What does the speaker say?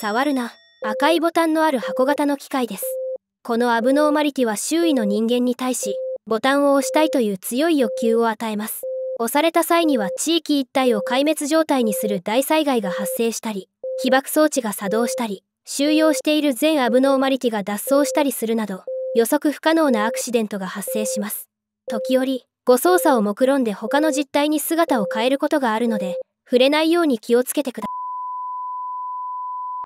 触るな赤いボタンのある箱型の機械ですこのアブノーマリティは周囲の人間に対しボタンを押したいという強い欲求を与えます押された際には地域一帯を壊滅状態にする大災害が発生したり起爆装置が作動したり収容している全アブノーマリティが脱走したりするなど予測不可能なアクシデントが発生します時折誤操作を目論んで他の実態に姿を変えることがあるので触れないように気をつけてください